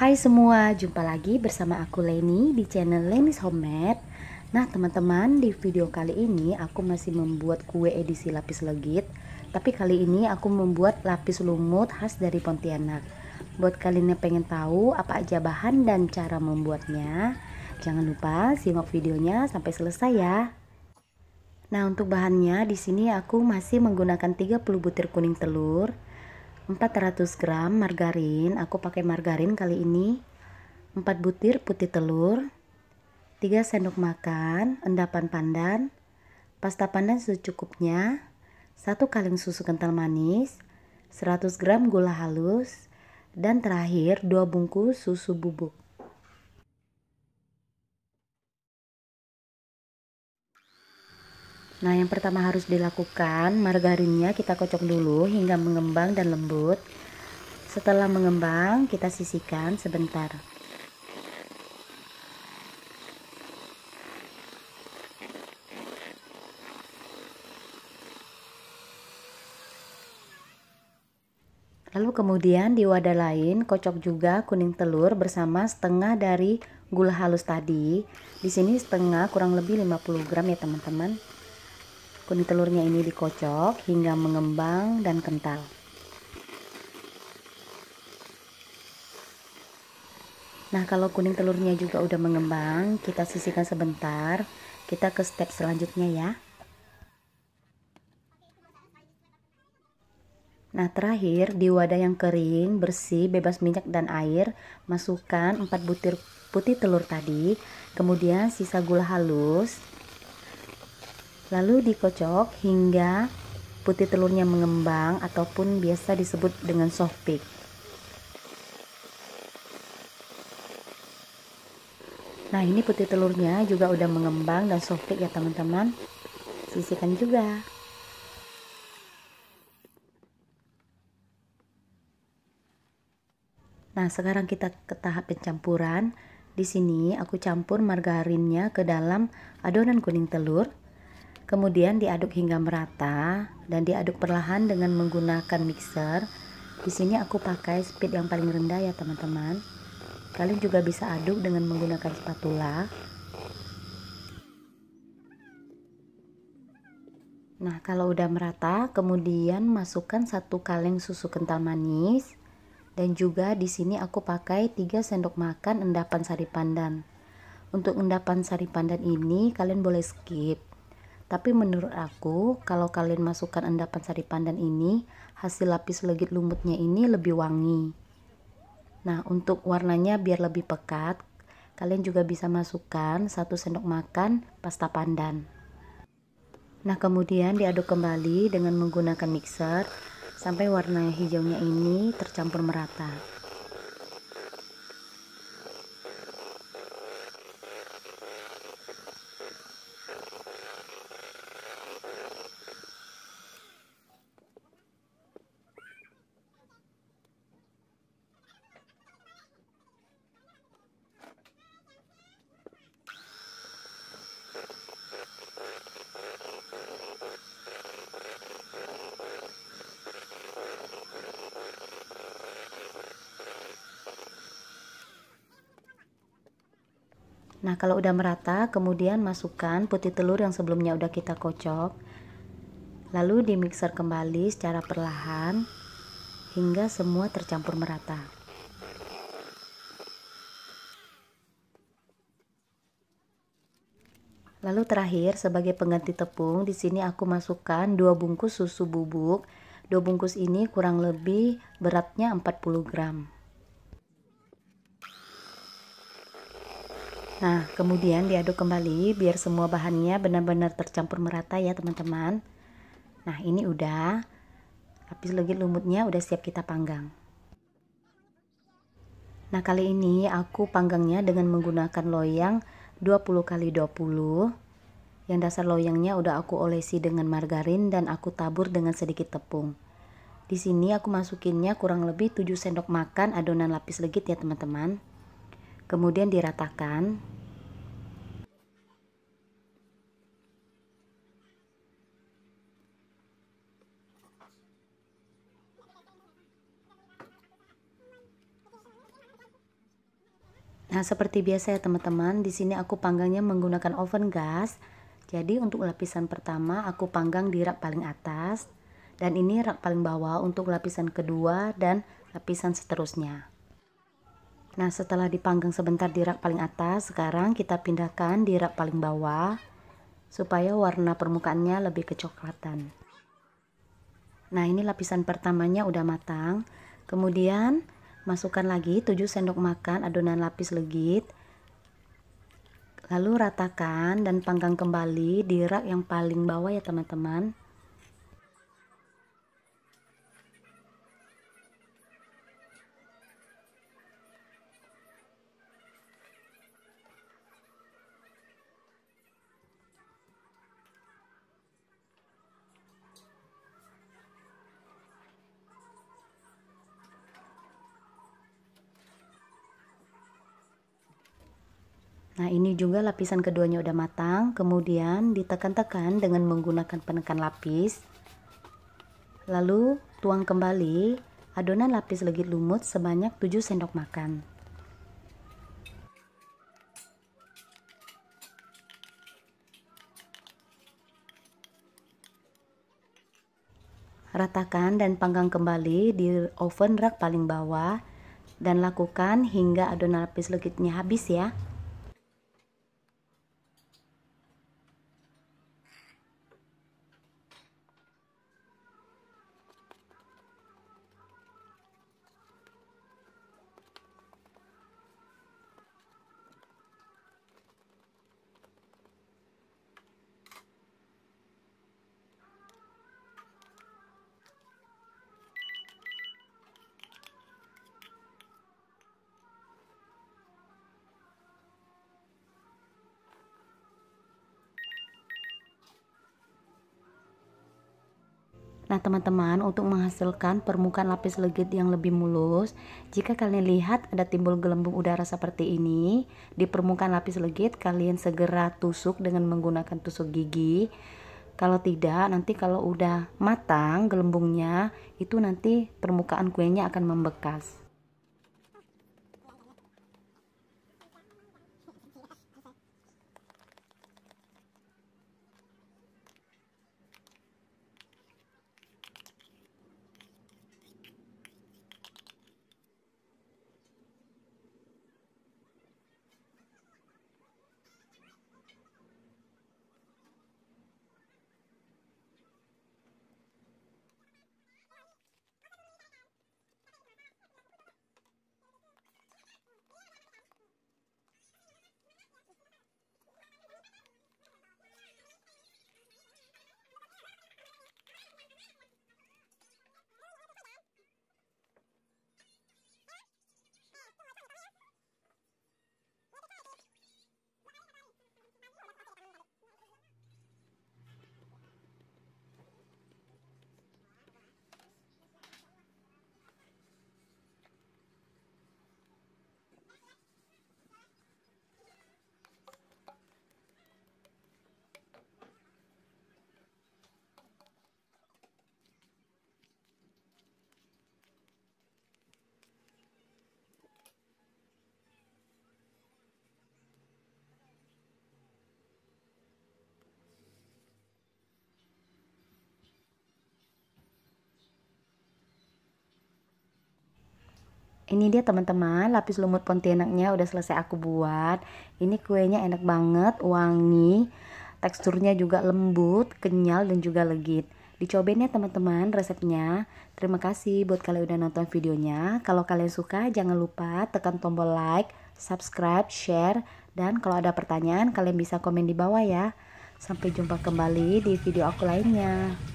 Hai semua, jumpa lagi bersama aku Leni di channel Leni's Homemade Nah teman-teman, di video kali ini aku masih membuat kue edisi lapis legit Tapi kali ini aku membuat lapis lumut khas dari Pontianak Buat kalian yang pengen tahu apa aja bahan dan cara membuatnya Jangan lupa simak videonya sampai selesai ya Nah untuk bahannya di sini aku masih menggunakan 30 butir kuning telur 400 gram margarin aku pakai margarin kali ini 4 butir putih telur 3 sendok makan endapan pandan pasta pandan secukupnya 1 kaleng susu kental manis 100 gram gula halus dan terakhir 2 bungkus susu bubuk Nah, yang pertama harus dilakukan, margarinnya kita kocok dulu hingga mengembang dan lembut. Setelah mengembang, kita sisihkan sebentar. Lalu kemudian di wadah lain kocok juga kuning telur bersama setengah dari gula halus tadi. Di sini setengah kurang lebih 50 gram ya teman-teman. Kuning telurnya ini dikocok hingga mengembang dan kental. Nah, kalau kuning telurnya juga udah mengembang, kita sisihkan sebentar. Kita ke step selanjutnya ya. Nah, terakhir di wadah yang kering, bersih, bebas minyak dan air, masukkan 4 butir putih telur tadi, kemudian sisa gula halus, Lalu dikocok hingga putih telurnya mengembang ataupun biasa disebut dengan soft peak. Nah, ini putih telurnya juga udah mengembang dan soft peak ya, teman-teman. Sisihkan juga. Nah, sekarang kita ke tahap pencampuran. Di sini aku campur margarinnya ke dalam adonan kuning telur Kemudian diaduk hingga merata dan diaduk perlahan dengan menggunakan mixer. Di sini aku pakai speed yang paling rendah ya teman-teman. Kalian juga bisa aduk dengan menggunakan spatula. Nah, kalau udah merata, kemudian masukkan satu kaleng susu kental manis dan juga di sini aku pakai 3 sendok makan endapan sari pandan. Untuk endapan sari pandan ini kalian boleh skip tapi menurut aku, kalau kalian masukkan endapan sari pandan ini, hasil lapis legit lumutnya ini lebih wangi. Nah, untuk warnanya biar lebih pekat, kalian juga bisa masukkan satu sendok makan pasta pandan. Nah, kemudian diaduk kembali dengan menggunakan mixer sampai warna hijaunya ini tercampur merata. Nah, kalau udah merata, kemudian masukkan putih telur yang sebelumnya udah kita kocok. Lalu dimixer kembali secara perlahan hingga semua tercampur merata. Lalu terakhir sebagai pengganti tepung, di sini aku masukkan 2 bungkus susu bubuk. 2 bungkus ini kurang lebih beratnya 40 gram. Nah, kemudian diaduk kembali biar semua bahannya benar-benar tercampur merata ya, teman-teman. Nah, ini udah. Habis lagi lumutnya udah siap kita panggang. Nah, kali ini aku panggangnya dengan menggunakan loyang 20 kali 20. Yang dasar loyangnya udah aku olesi dengan margarin dan aku tabur dengan sedikit tepung. Di sini aku masukinnya kurang lebih 7 sendok makan adonan lapis legit ya, teman-teman kemudian diratakan Nah, seperti biasa ya teman-teman, di sini aku panggangnya menggunakan oven gas. Jadi untuk lapisan pertama aku panggang di rak paling atas dan ini rak paling bawah untuk lapisan kedua dan lapisan seterusnya. Nah setelah dipanggang sebentar di rak paling atas, sekarang kita pindahkan di rak paling bawah supaya warna permukaannya lebih kecoklatan. Nah ini lapisan pertamanya udah matang. Kemudian masukkan lagi 7 sendok makan adonan lapis legit. Lalu ratakan dan panggang kembali di rak yang paling bawah ya teman-teman. Nah ini juga lapisan keduanya udah matang, kemudian ditekan-tekan dengan menggunakan penekan lapis. Lalu tuang kembali adonan lapis legit lumut sebanyak 7 sendok makan. Ratakan dan panggang kembali di oven rak paling bawah dan lakukan hingga adonan lapis legitnya habis ya. Nah, teman-teman, untuk menghasilkan permukaan lapis legit yang lebih mulus, jika kalian lihat ada timbul gelembung udara seperti ini di permukaan lapis legit, kalian segera tusuk dengan menggunakan tusuk gigi. Kalau tidak, nanti kalau udah matang gelembungnya, itu nanti permukaan kuenya akan membekas. Ini dia teman-teman, lapis lumut pontianaknya udah selesai aku buat. Ini kuenya enak banget, wangi, teksturnya juga lembut, kenyal dan juga legit. Dicobain ya teman-teman resepnya. Terima kasih buat kalian udah nonton videonya. Kalau kalian suka jangan lupa tekan tombol like, subscribe, share, dan kalau ada pertanyaan kalian bisa komen di bawah ya. Sampai jumpa kembali di video aku lainnya.